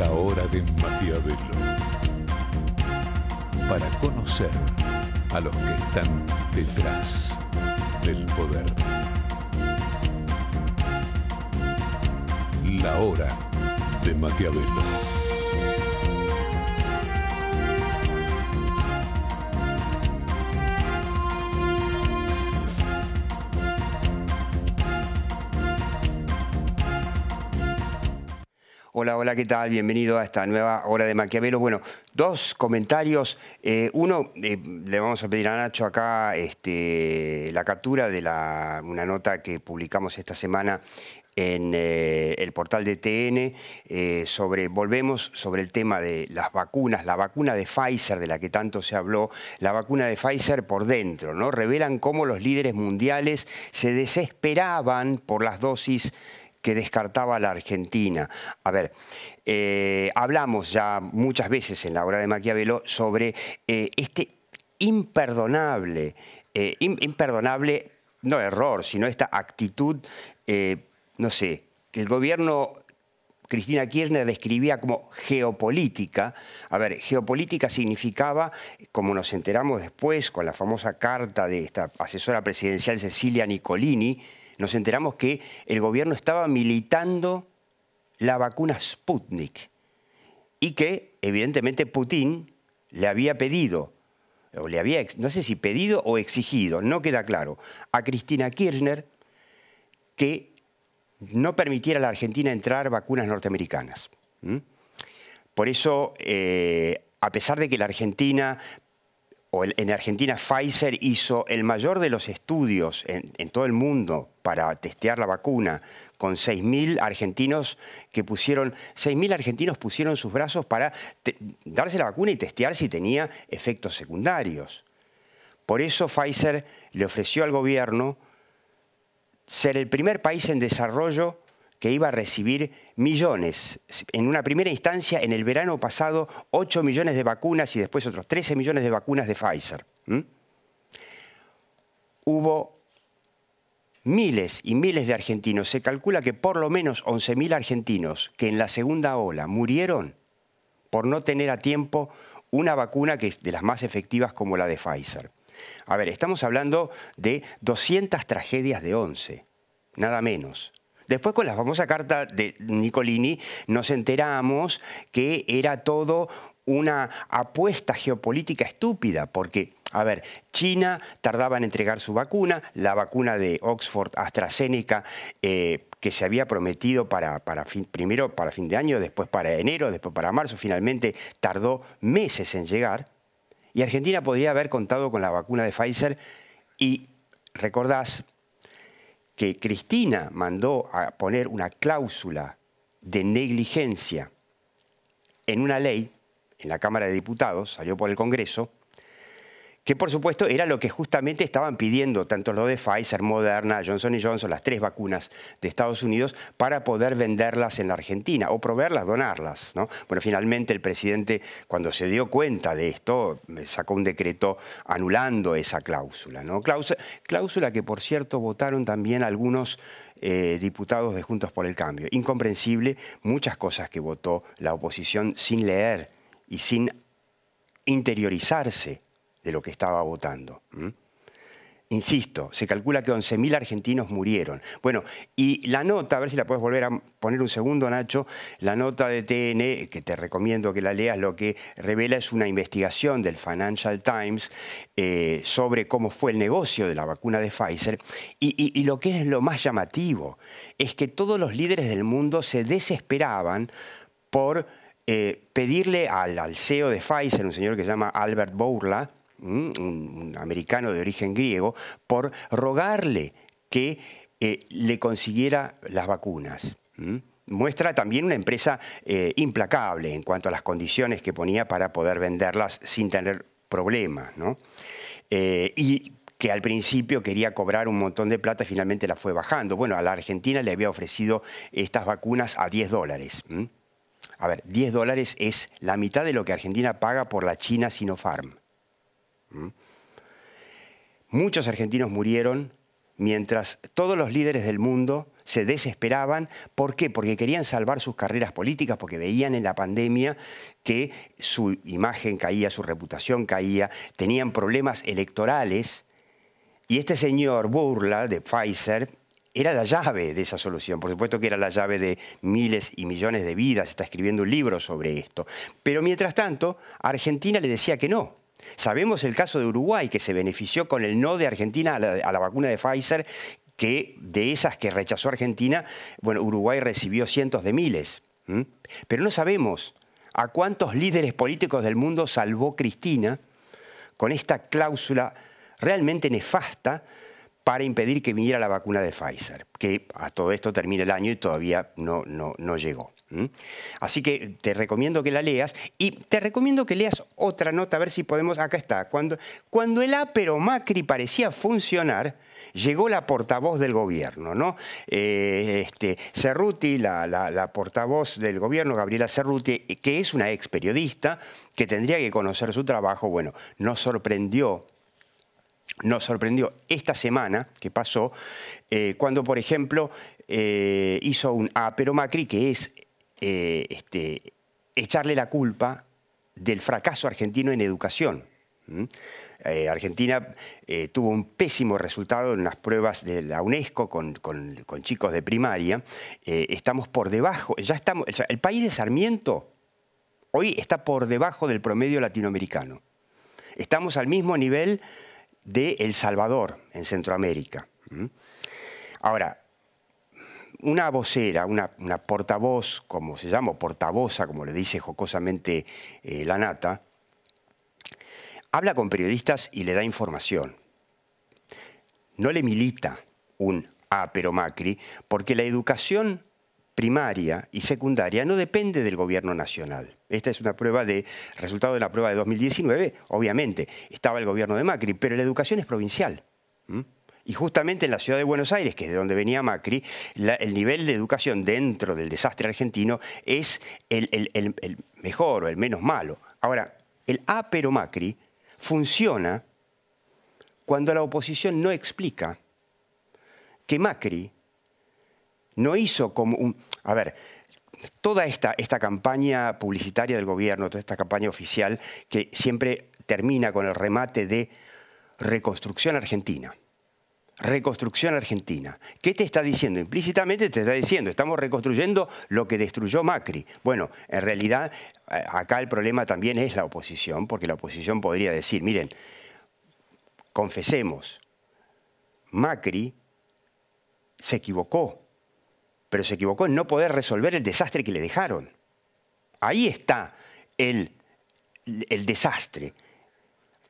la hora de Maquiavelo. Para conocer a los que están detrás del poder. La hora de Maquiavelo. Hola, hola, ¿qué tal? Bienvenido a esta nueva hora de Maquiavelo. Bueno, dos comentarios. Eh, uno, eh, le vamos a pedir a Nacho acá este, la captura de una nota que publicamos esta semana en eh, el portal de TN sobre, volvemos sobre el tema de las vacunas, la vacuna de Pfizer de la que tanto se habló, la vacuna de Pfizer por dentro, ¿no? Revelan cómo los líderes mundiales se desesperaban por las dosis que descartaba la Argentina. A ver, eh, hablamos ya muchas veces en la obra de Maquiavelo sobre eh, este imperdonable, eh, imperdonable, no error, sino esta actitud, no sé, que el gobierno Cristina Kirchner describía como geopolítica. A ver, geopolítica significaba, como nos enteramos después con la famosa carta de esta asesora presidencial Cecilia Nicolini, nos enteramos que el gobierno estaba militando la vacuna Sputnik y que evidentemente Putin le había pedido, o le había, no sé si pedido o exigido, no queda claro, a Cristina Kirchner que no permitiera a la Argentina entrar vacunas norteamericanas. Por eso, eh, a pesar de que la Argentina o en Argentina Pfizer hizo el mayor de los estudios en, todo el mundo para testear la vacuna, con 6.000 argentinos que pusieron, 6.000 argentinos pusieron sus brazos para darse la vacuna y testear si tenía efectos secundarios. Por eso Pfizer le ofreció al gobierno ser el primer país en desarrollo que iba a recibir millones. En una primera instancia, en el verano pasado, 8 millones de vacunas y después otros 13 millones de vacunas de Pfizer. Hubo miles y miles de argentinos, se calcula que por lo menos 11.000 argentinos que en la segunda ola murieron por no tener a tiempo una vacuna que es de las más efectivas como la de Pfizer. A ver, estamos hablando de 200 tragedias de 11, nada menos. Después con la famosa carta de Nicolini nos enteramos que era todo una apuesta geopolítica estúpida, porque, a ver, China tardaba en entregar su vacuna, la vacuna de Oxford AstraZeneca eh, que se había prometido para, fin, primero para fin de año, después para enero, después para marzo, finalmente tardó meses en llegar, y Argentina podría haber contado con la vacuna de Pfizer y recordás que Cristina mandó a poner una cláusula de negligencia en una ley, en la Cámara de Diputados, salió por el Congreso, que por supuesto era lo que justamente estaban pidiendo tanto lo de Pfizer, Moderna, Johnson Johnson, las tres vacunas de Estados Unidos, para poder venderlas en la Argentina o proveerlas, donarlas. ¿no? Bueno, finalmente el presidente, cuando se dio cuenta de esto, eh, sacó un decreto anulando esa cláusula. ¿no? Cláusula, que, por cierto, votaron también algunos eh, diputados de Juntos por el Cambio. Incomprensible muchas cosas que votó la oposición sin leer y sin interiorizarse de lo que estaba votando. Insisto, se calcula que 11.000 argentinos murieron. Bueno, y la nota, a ver si la puedes volver a poner un segundo, Nacho, la nota de TN, que te recomiendo que la leas, lo que revela es una investigación del Financial Times eh, sobre cómo fue el negocio de la vacuna de Pfizer. Y, lo que es lo más llamativo es que todos los líderes del mundo se desesperaban por eh, pedirle al, al, CEO de Pfizer, un señor que se llama Albert Bourla, un americano de origen griego, por rogarle que eh, le consiguiera las vacunas. Muestra también una empresa eh, implacable en cuanto a las condiciones que ponía para poder venderlas sin tener problemas. Eh, y que al principio quería cobrar un montón de plata, y finalmente la fue bajando. Bueno, a la Argentina le había ofrecido estas vacunas a 10 dólares. A ver, 10 dólares es la mitad de lo que Argentina paga por la China Sinopharm. ¿Mm? Muchos argentinos murieron mientras todos los líderes del mundo se desesperaban. ¿Por qué? Porque querían salvar sus carreras políticas, porque veían en la pandemia que su imagen caía, su reputación caía, tenían problemas electorales. Y este señor Burla de Pfizer era la llave de esa solución. Por supuesto que era la llave de miles y millones de vidas. Está escribiendo un libro sobre esto. Pero mientras tanto, Argentina le decía que no, Sabemos el caso de Uruguay, que se benefició con el no de Argentina a la, vacuna de Pfizer, que de esas que rechazó Argentina, bueno, Uruguay recibió cientos de miles. Pero no sabemos a cuántos líderes políticos del mundo salvó Cristina con esta cláusula realmente nefasta para impedir que viniera la vacuna de Pfizer, que a todo esto termina el año y todavía no llegó. Así que te recomiendo que la leas y te recomiendo que leas otra nota, a ver si podemos, acá está, cuando, cuando el Apero Macri parecía funcionar, llegó la portavoz del gobierno, ¿no? Eh, este, Cerruti, la, portavoz del gobierno, Gabriela Cerruti, que es una ex periodista, que tendría que conocer su trabajo, bueno, nos sorprendió. Nos sorprendió esta semana que pasó, eh, cuando, por ejemplo, eh, hizo un apero Macri, que es eh, este, echarle la culpa del fracaso argentino en educación. Eh, Argentina eh, tuvo un pésimo resultado en las pruebas de la UNESCO con, chicos de primaria. estamos por debajo, ya estamos, el país de Sarmiento hoy está por debajo del promedio latinoamericano. Estamos al mismo nivel de El Salvador en Centroamérica. Ahora, una vocera, una, portavoz, como se llama, portavoza, como le dice jocosamente eh, la nata, habla con periodistas y le da información. No le milita un A pero Macri, porque la educación primaria y secundaria no depende del gobierno nacional. Esta es una prueba de resultado de la prueba de 2019, obviamente. Estaba el gobierno de Macri, pero la educación es provincial. Y justamente en la ciudad de Buenos Aires, que es de donde venía Macri, el nivel de educación dentro del desastre argentino es el, mejor o el menos malo. Ahora, el A pero Macri funciona cuando la oposición no explica que Macri no hizo como un... A ver, toda esta campaña publicitaria del gobierno, toda esta campaña oficial que siempre termina con el remate de reconstrucción argentina reconstrucción argentina. ¿Qué te está diciendo? Implícitamente te está diciendo, estamos reconstruyendo lo que destruyó Macri. Bueno, en realidad eh, acá el problema también es la oposición, porque la oposición podría decir, miren, confesemos, Macri se equivocó, pero se equivocó en no poder resolver el desastre que le dejaron. Ahí está el, el desastre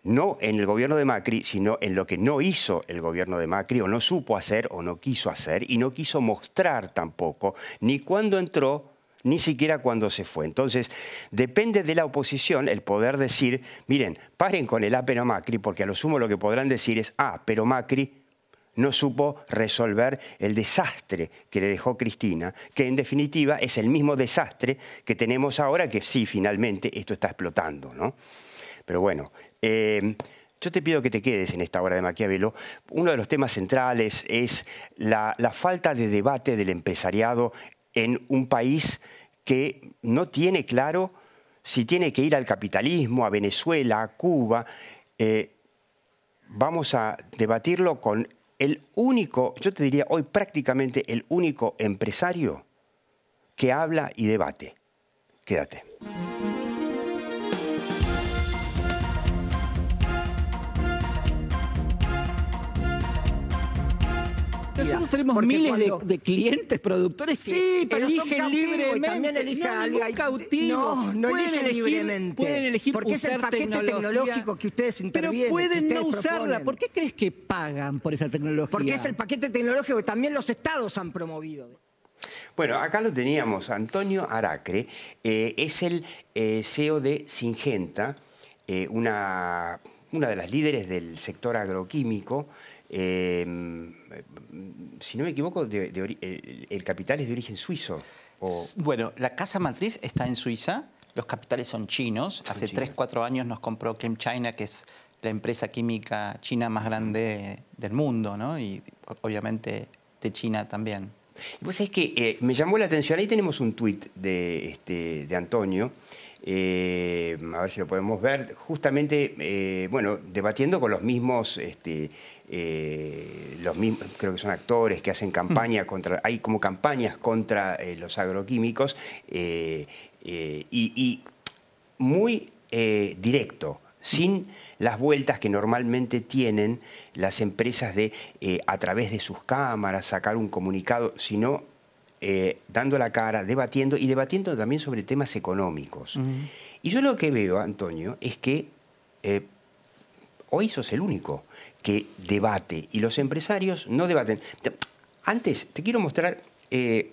no en el gobierno de Macri, sino en lo que no hizo el gobierno de Macri, o no supo hacer, o no quiso hacer, y no quiso mostrar tampoco, ni cuándo entró, ni siquiera cuando se fue. Entonces, depende de la oposición el poder decir, miren, paren con el A Macri, porque a lo sumo lo que podrán decir es, ah, pero Macri no supo resolver el desastre que le dejó Cristina, que en definitiva es el mismo desastre que tenemos ahora, que sí, finalmente esto está explotando, ¿no? Pero bueno, eh, yo te pido que te quedes en esta hora de Maquiavelo. Uno de los temas centrales es la, falta de debate del empresariado en un país que no tiene claro si tiene que ir al capitalismo, a Venezuela, a Cuba. Eh, vamos a debatirlo con el único, yo te diría hoy prácticamente el único empresario que habla y debate. Quédate. Nosotros tenemos miles de, clientes productores que sí, pero eligen son libremente. También eligen... no, cautivo. No, no eligen libremente. Pueden elegir Porque usar es el paquete tecnológico que ustedes intervienen. Pero pueden no usarla. ¿Por qué crees que pagan por esa tecnología? Porque es el paquete tecnológico que también los estados han promovido. Bueno, acá lo teníamos. Antonio Aracre eh, es el eh, CEO de Singenta, eh, una, una, de las líderes del sector agroquímico si no me equivoco, el, capital es de origen suizo. Bueno, la casa matriz está en Suiza, los capitales son chinos. Hace 3, 4 años nos compró Chem China, que es la empresa química china más grande del mundo, Y obviamente de China también. Pues es que eh, me llamó la atención, ahí tenemos un tuit de este, Antonio, eh, a ver si lo podemos ver, justamente, eh, bueno, debatiendo con los mismos, este, eh, los mismos, creo que son actores que hacen campaña mm. contra, hay como campañas contra los agroquímicos, y, y, muy directo, sin las vueltas que normalmente tienen las empresas de, a través de sus cámaras, sacar un comunicado, sino eh, dando la cara, debatiendo y debatiendo también sobre temas económicos. Y yo lo que veo, Antonio, es que eh, hoy sos el único que debate y los empresarios no debaten. Antes, te quiero mostrar eh,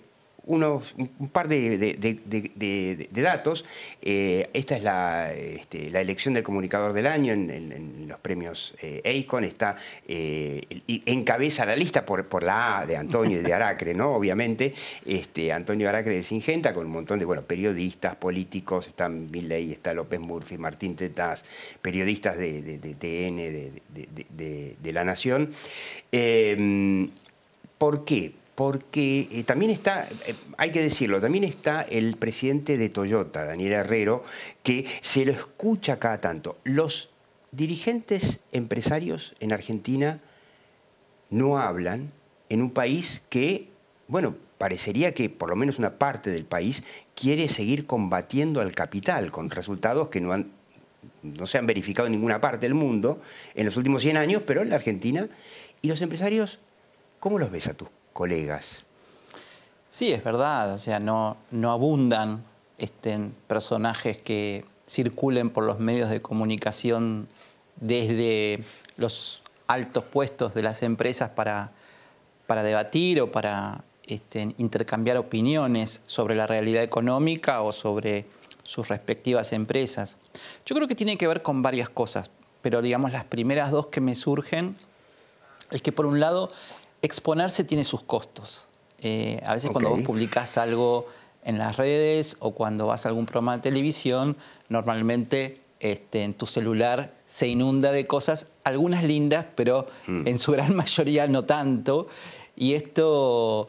un par de, datos. Eh, esta es este, la, elección del comunicador del año en, los premios eh, Está, eh, encabeza la lista por, la A de Antonio y de Aracre, ¿no? Obviamente, este, Antonio Aracre de Singenta, con un montón de bueno, periodistas, políticos, están Milley, está López Murphy, Martín Tetaz, periodistas de, TN, de, La Nación. Eh, ¿Por qué? porque eh, también está, eh, hay que decirlo, también está el presidente de Toyota, Daniel Herrero, que se lo escucha cada tanto. Los dirigentes empresarios en Argentina no hablan en un país que, bueno, parecería que por lo menos una parte del país quiere seguir combatiendo al capital con resultados que no, no se han verificado en ninguna parte del mundo en los últimos 100 años, pero en la Argentina. ¿Y los empresarios, cómo los ves a tus colegas. Sí, es verdad, o sea, no, abundan este, personajes que circulen por los medios de comunicación desde los altos puestos de las empresas para, debatir o para este, intercambiar opiniones sobre la realidad económica o sobre sus respectivas empresas. Yo creo que tiene que ver con varias cosas, pero digamos las primeras dos que me surgen es que por un lado exponerse tiene sus costos. Eh, a veces cuando vos publicás algo en las redes o cuando vas a algún programa de televisión, normalmente este, en tu celular se inunda de cosas, algunas lindas, pero hmm. en su gran mayoría no tanto. Y esto,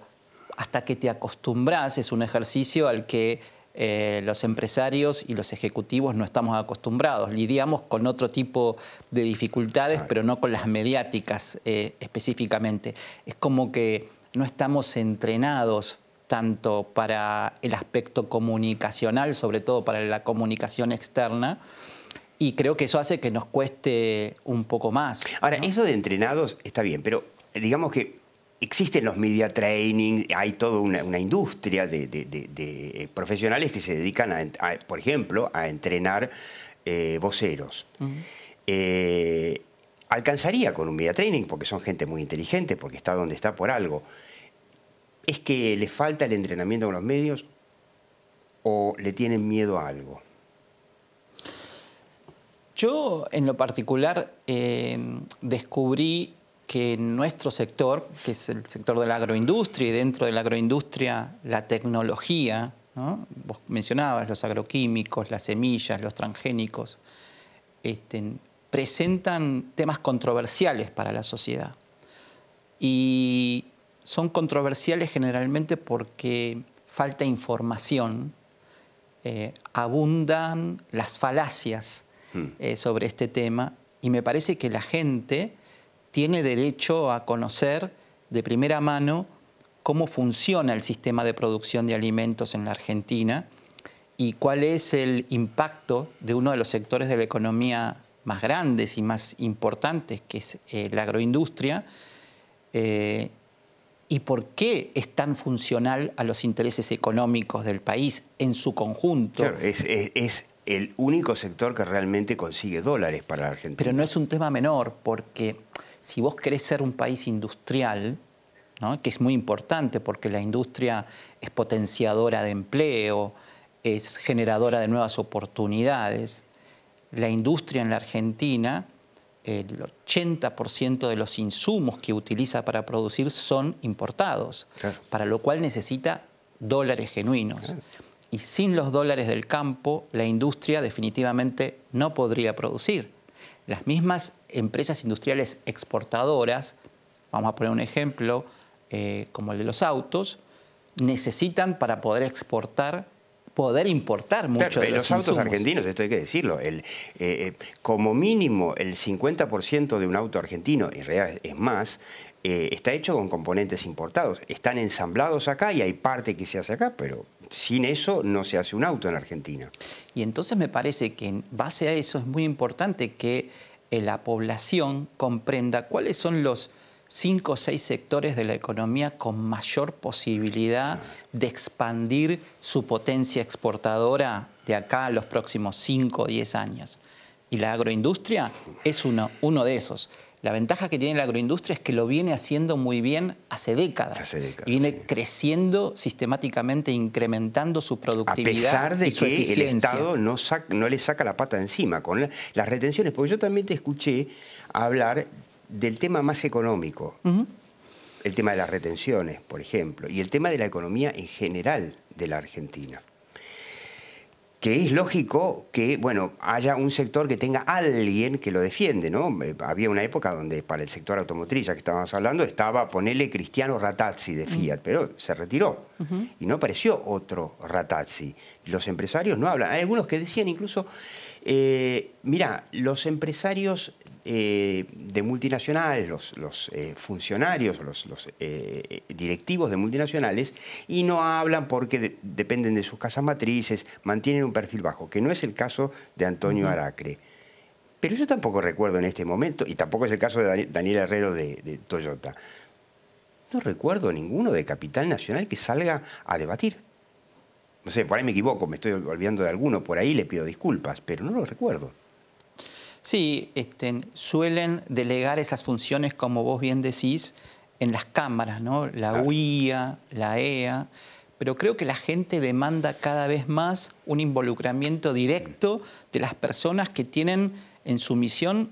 hasta que te acostumbras, es un ejercicio al que eh, los empresarios y los ejecutivos no estamos acostumbrados. Lidiamos con otro tipo de dificultades, pero no con las mediáticas eh, específicamente. Es como que no estamos entrenados tanto para el aspecto comunicacional, sobre todo para la comunicación externa, y creo que eso hace que nos cueste un poco más. Ahora, eso de entrenados está bien, pero digamos que existen los media training, hay toda una, industria de, eh, profesionales que se dedican, por ejemplo, a entrenar eh, voceros. Eh, alcanzaría con un media training, porque son gente muy inteligente, porque está donde está por algo. ¿Es que le falta el entrenamiento con los medios o le tienen miedo a algo? Yo, en lo particular, descubrí que nuestro sector, que es el sector de la agroindustria y dentro de la agroindustria la tecnología, vos mencionabas los agroquímicos, las semillas, los transgénicos, este, presentan temas controversiales para la sociedad. Y son controversiales generalmente porque falta información, eh, abundan las falacias hmm. eh, sobre este tema y me parece que la gente tiene derecho a conocer de primera mano cómo funciona el sistema de producción de alimentos en la Argentina y cuál es el impacto de uno de los sectores de la economía más grandes y más importantes, que es eh, la agroindustria, eh, y por qué es tan funcional a los intereses económicos del país en su conjunto. es el único sector que realmente consigue dólares para la Argentina. Pero no es un tema menor, porque si vos querés ser un país industrial, que es muy importante porque la industria es potenciadora de empleo, es generadora de nuevas oportunidades, la industria en la Argentina, el 80% de los insumos que utiliza para producir son importados, para lo cual necesita dólares genuinos. Y sin los dólares del campo, la industria definitivamente no podría producir. Las mismas empresas industriales exportadoras, vamos a poner un ejemplo, eh, como el de los autos, necesitan para poder exportar poder importar mucho de los, los autos argentinos, esto hay que decirlo, eh, eh, como mínimo el 50% de un auto argentino, en realidad es más, está hecho con componentes importados. Están ensamblados acá y hay parte que se hace acá, pero sin eso no se hace un auto en Argentina. Y entonces me parece que en base a eso es muy importante que eh, la población comprenda cuáles son los cinco o seis sectores de la economía con mayor posibilidad de expandir su potencia exportadora de acá a los próximos cinco o diez años. Y la agroindustria es uno de esos. La ventaja que tiene la agroindustria es que lo viene haciendo muy bien hace décadas. y viene creciendo sistemáticamente, incrementando su productividad. A pesar de que el Estado no, no, le saca la pata encima con las retenciones, porque yo también te escuché hablar del tema más económico, el tema de las retenciones, por ejemplo, y el tema de la economía en general de la Argentina que es lógico que, bueno, haya un sector que tenga alguien que lo defiende, ¿no? Eh, había una época donde para el sector automotriz, ya que estábamos hablando, estaba, ponele, Cristiano Ratazzi de Fiat, mm. pero se retiró y no apareció otro Ratazzi. Los empresarios no hablan. Hay algunos que decían incluso eh, mira, los empresarios eh, de multinacionales, los, eh, funcionarios, los, directivos de multinacionales, y no hablan porque dependen de sus casas matrices, mantienen un perfil bajo, que no es el caso de Antonio Aracre. Pero yo tampoco recuerdo en este momento, y tampoco es el caso de Daniel Herrero de, de Toyota, no recuerdo ninguno de Capital Nacional que salga a debatir. No sé, por ahí me equivoco, me estoy olvidando de alguno, por ahí le pido disculpas, pero no lo recuerdo. Sí, este, suelen delegar esas funciones, como vos bien decís, en las cámaras, ¿no? La UIA, la EA, pero creo que la gente demanda cada vez más un involucramiento directo de las personas que tienen en su misión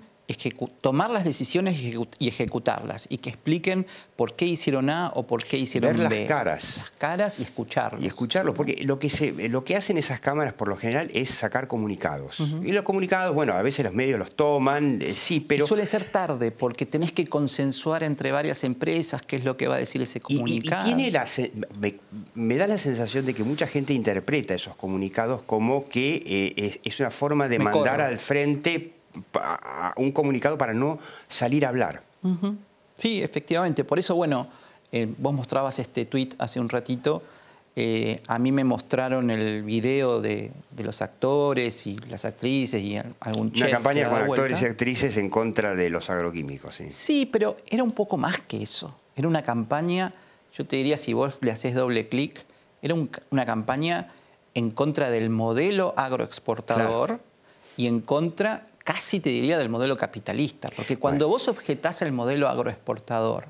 tomar las decisiones y ejecutarlas y que expliquen por qué hicieron A o por qué hicieron Ver B. las caras. Las caras y escucharlos. Y escucharlos, porque lo que, lo que hacen esas cámaras por lo general es sacar comunicados. Y los comunicados, bueno, a veces los medios los toman, eh, sí, pero... suele ser tarde porque tenés que consensuar entre varias empresas qué es lo que va a decir ese comunicado. Y, me, da la sensación de que mucha gente interpreta esos comunicados como que eh, es, una forma de mandar al frente un comunicado para no salir a hablar. Sí, efectivamente. Por eso, bueno, eh, vos mostrabas este tuit hace un ratito. Eh, a mí me mostraron el video de, los actores y las actrices y algún chef Una campaña con actores y actrices en contra de los agroquímicos, sí. pero era un poco más que eso. Era una campaña, yo te diría, si vos le haces doble clic, era una campaña en contra del modelo agroexportador y en contra casi te diría del modelo capitalista, porque cuando vos objetás el modelo agroexportador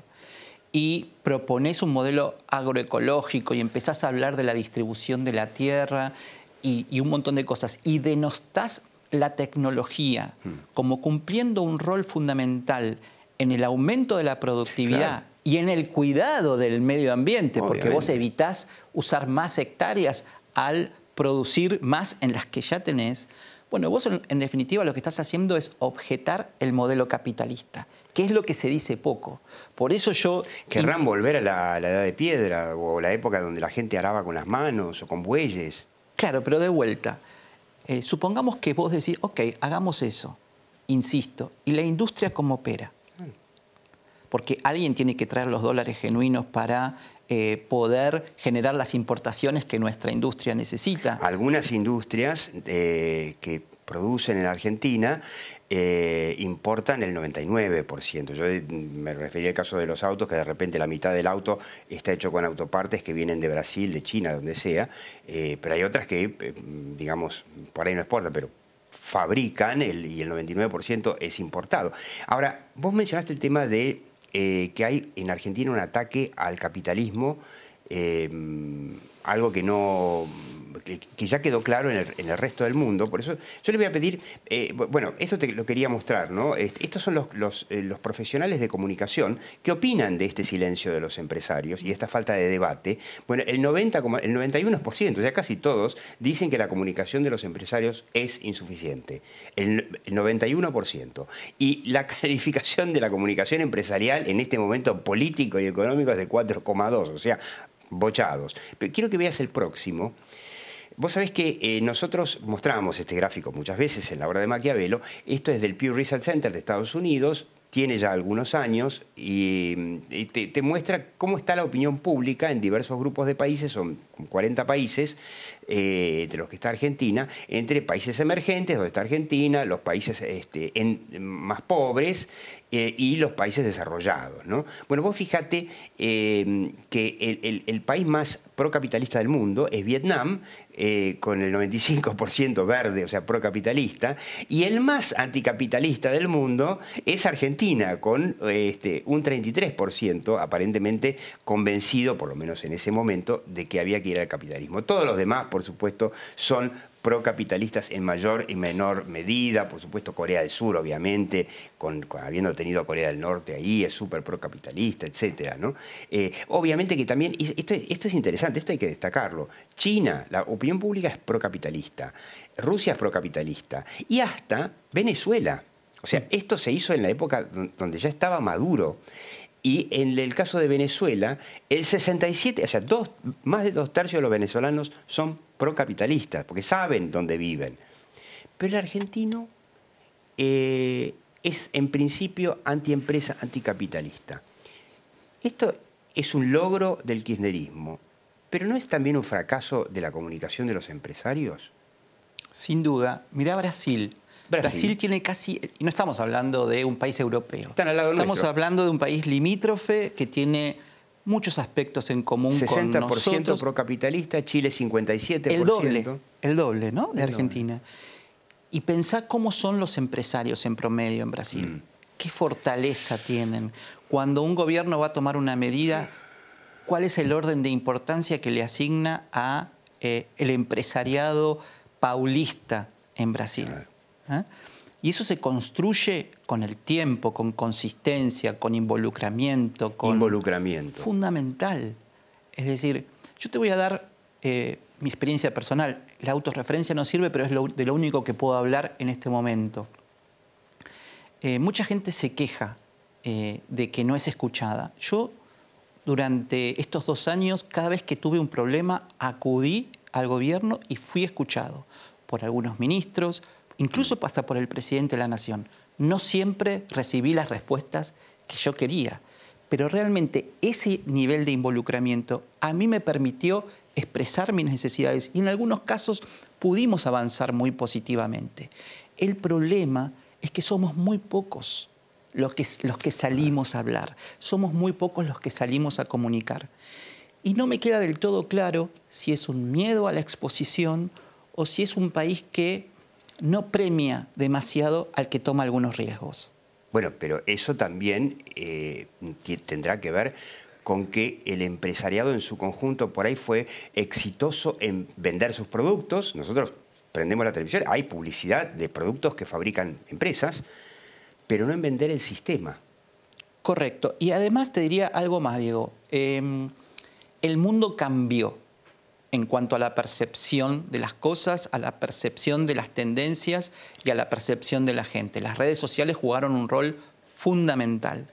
y proponés un modelo agroecológico y empezás a hablar de la distribución de la tierra y, un montón de cosas, y denostás la tecnología hmm. como cumpliendo un rol fundamental en el aumento de la productividad y en el cuidado del medio ambiente, porque vos evitás usar más hectáreas al producir más en las que ya tenés, bueno, vos en definitiva lo que estás haciendo es objetar el modelo capitalista, que es lo que se dice poco. Por eso yo... Querrán volver a la, edad de piedra o la época donde la gente araba con las manos o con bueyes. Claro, pero de vuelta. Eh, supongamos que vos decís, ok, hagamos eso, insisto, y la industria cómo opera. Ah. Porque alguien tiene que traer los dólares genuinos para eh, poder generar las importaciones que nuestra industria necesita. Algunas industrias eh, que producen en Argentina eh, importan el 99%. Yo me refería al caso de los autos, que de repente la mitad del auto está hecho con autopartes que vienen de Brasil, de China, donde sea, pero hay otras que, digamos, por ahí no exportan, pero fabrican y el 99% es importado. Ahora, vos mencionaste el tema de eh, que hay en Argentina un ataque al capitalismo, eh, algo que no que, ya quedó claro en el, resto del mundo. Por eso yo le voy a pedir, eh, bueno, esto te lo quería mostrar, ¿no? Estos son eh, los, profesionales de comunicación que opinan de este silencio de los empresarios y esta falta de debate. Bueno, el, 90, el 91%, o sea, casi todos, dicen que la comunicación de los empresarios es insuficiente. el 91%. Y la calificación de la comunicación empresarial en este momento político y económico es de 4,2, o sea, bochados. Pero quiero que veas el próximo. Vos sabés que eh, nosotros mostrábamos este gráfico muchas veces en la obra de Maquiavelo. Esto es del Pew Research Center de Estados Unidos, tiene ya algunos años y, mm, te, te, muestra cómo está la opinión pública en diversos grupos de países. Son 40 países, eh, entre los que está Argentina, entre países emergentes, donde está Argentina, los países este, más pobres eh, y los países desarrollados. Bueno, vos fíjate em, que el, país más procapitalista del mundo es Vietnam, eh, con el 95% verde, o sea, procapitalista, y el más anticapitalista del mundo es Argentina, con este, un 33% aparentemente convencido, por lo menos en ese momento, de que había que era el capitalismo. Todos los demás, por supuesto, son procapitalistas en mayor y menor medida, por supuesto Corea del Sur, obviamente, con, habiendo tenido Corea del Norte ahí, es súper procapitalista, etc. Eh, obviamente que también, esto, esto es interesante, esto hay que destacarlo, China, la opinión pública es procapitalista, Rusia es procapitalista, y hasta Venezuela. O sea, esto se hizo en la época donde ya estaba Maduro. Y en el caso de Venezuela, el 67, o sea, más de dos tercios de los venezolanos son procapitalistas, porque saben dónde viven. Pero el argentino eh, es en principio antiempresa, anticapitalista. Esto es un logro del kirchnerismo, pero ¿no es también un fracaso de la comunicación de los empresarios? Sin duda. Mirá Brasil, Brasil, tiene casi, no estamos hablando de un país europeo, estamos hablando de un país limítrofe que tiene muchos aspectos en común 60 con nosotros. procapitalista, Chile 57%. El doble, el doble, ¿no? De Argentina. Y pensá cómo son los empresarios en promedio en Brasil. Mm. ¿Qué fortaleza tienen? Cuando un gobierno va a tomar una medida, ¿cuál es el orden de importancia que le asigna a eh, el empresariado paulista en Brasil? Claro. ¿eh? Y eso se construye con el tiempo, con consistencia, con involucramiento. Con involucramiento. Fundamental. Es decir, yo te voy a dar eh, mi experiencia personal. La autorreferencia no sirve, pero es lo, de lo único que puedo hablar en este momento. Eh, mucha gente se queja de que no es escuchada. Yo, durante estos dos años, cada vez que tuve un problema, acudí al gobierno y fui escuchado por algunos ministros, incluso hasta por el presidente de la Nación. No siempre recibí las respuestas que yo quería, pero realmente ese nivel de involucramiento a mí me permitió expresar mis necesidades y en algunos casos pudimos avanzar muy positivamente. El problema es que somos muy pocos los que, los que salimos a hablar, somos muy pocos los que salimos a comunicar. Y no me queda del todo claro si es un miedo a la exposición o si es un país que no premia demasiado al que toma algunos riesgos. Bueno, pero eso también eh, tendrá que ver con que el empresariado en su conjunto por ahí fue exitoso en vender sus productos. Nosotros prendemos la televisión, hay publicidad de productos que fabrican empresas, pero no en vender el sistema. Correcto. Y además te diría algo más, Diego. Em, el mundo cambió en cuanto a la percepción de las cosas, a la percepción de las tendencias y a la percepción de la gente. Las redes sociales jugaron un rol fundamental.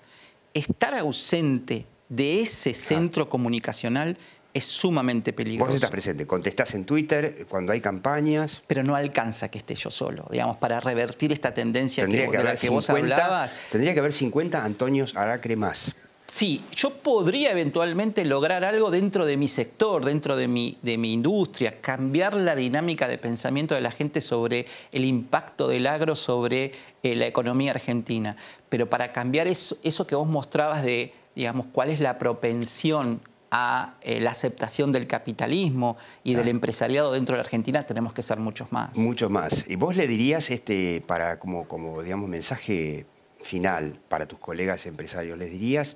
Estar ausente de ese centro comunicacional es sumamente peligroso. Vos estás presente, contestás en Twitter cuando hay campañas. Pero no alcanza que esté yo solo, digamos, para revertir esta tendencia que, de la que vos hablabas. Tendría que haber 50 Antonios Aracre más sí, yo podría eventualmente lograr algo dentro de mi sector, dentro de mi, de mi industria, cambiar la dinámica de pensamiento de la gente sobre el impacto del agro sobre eh, la economía argentina. Pero para cambiar eso, que vos mostrabas de, digamos, cuál es la propensión a eh, la aceptación del capitalismo y del empresariado dentro de la Argentina, tenemos que ser muchos más. Muchos más. ¿Y vos le dirías, este, para como, como digamos, mensaje final para tus colegas empresarios? ¿Les dirías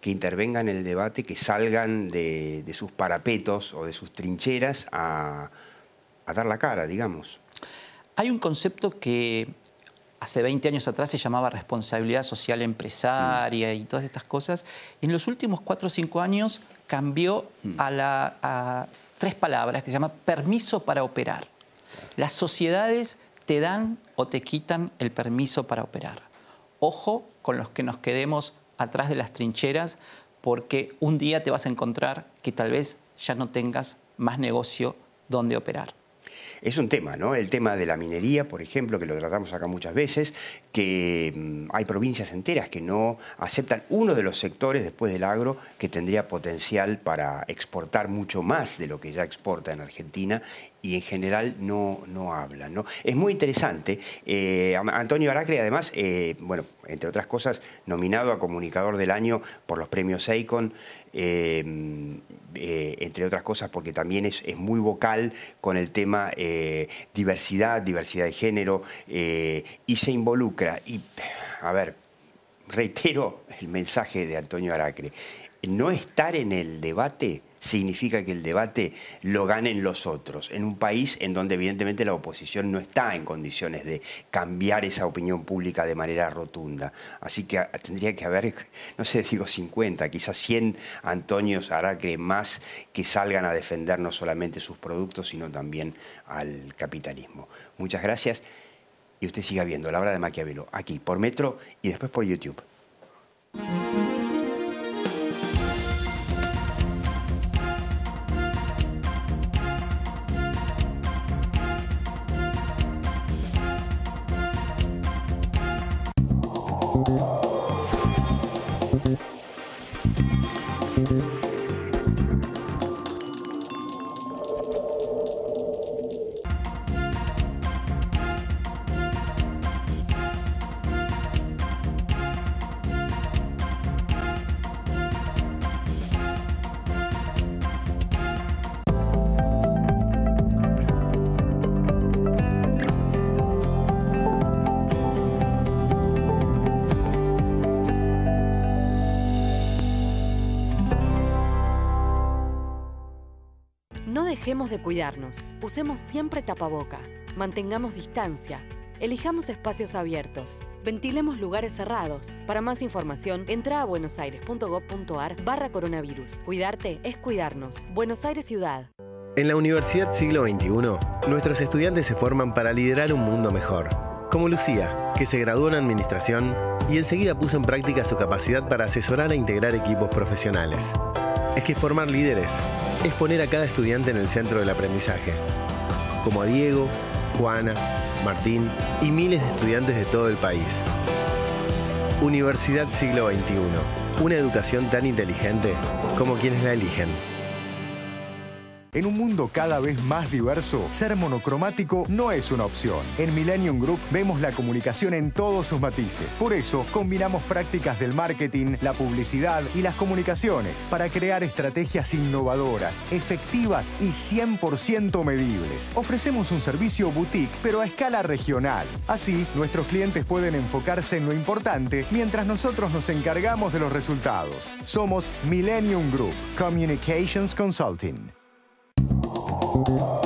que intervengan en el debate, que salgan de, sus parapetos o de sus trincheras a, dar la cara, digamos? Hay un concepto que hace 20 años atrás se llamaba responsabilidad social empresaria mm. y todas estas cosas. en los últimos 4 o 5 años cambió mm. a, la, tres palabras que se llama permiso para operar. Las sociedades te dan o te quitan el permiso para operar ojo con los que nos quedemos atrás de las trincheras, porque un día te vas a encontrar que tal vez ya no tengas más negocio donde operar es un tema, ¿no? El tema de la minería, por ejemplo, que lo tratamos acá muchas veces, que mm, hay provincias enteras que no aceptan uno de los sectores después del agro que tendría potencial para exportar mucho más de lo que ya exporta en Argentina y en general no, hablan. ¿no? Es muy interesante. Eh, Antonio Aracre, además, eh, bueno, entre otras cosas, nominado a Comunicador del Año por los premios EICON. Em, eh, entre otras cosas porque también es, muy vocal con el tema eh, diversidad, diversidad de género, eh, y se involucra. Y, a ver, reitero el mensaje de Antonio Aracre, no estar en el debate significa que el debate lo ganen los otros, en un país en donde evidentemente la oposición no está en condiciones de cambiar esa opinión pública de manera rotunda. Así que ah, tendría que haber, no sé, digo 50, quizás 100 Antonios que más que salgan a defender no solamente sus productos, sino también al capitalismo. Muchas gracias y usted siga viendo la obra de Maquiavelo aquí por Metro y después por YouTube. Dejemos de cuidarnos, usemos siempre tapaboca, mantengamos distancia, elijamos espacios abiertos, ventilemos lugares cerrados. Para más información, entra a buenosaires.gov.ar barra coronavirus. Cuidarte es cuidarnos. Buenos Aires Ciudad. En la Universidad Siglo XXI, nuestros estudiantes se forman para liderar un mundo mejor. Como Lucía, que se graduó en Administración y enseguida puso en práctica su capacidad para asesorar e integrar equipos profesionales es que formar líderes es poner a cada estudiante en el centro del aprendizaje, como a Diego, Juana, Martín y miles de estudiantes de todo el país. Universidad Siglo XXI, una educación tan inteligente como quienes la eligen. En un mundo cada vez más diverso, ser monocromático no es una opción. En Millennium Group vemos la comunicación en todos sus matices. Por eso, combinamos prácticas del marketing, la publicidad y las comunicaciones para crear estrategias innovadoras, efectivas y 100% medibles. Ofrecemos un servicio boutique, pero a escala regional. Así, nuestros clientes pueden enfocarse en lo importante mientras nosotros nos encargamos de los resultados. Somos Millennium Group, Communications Consulting. Thank you.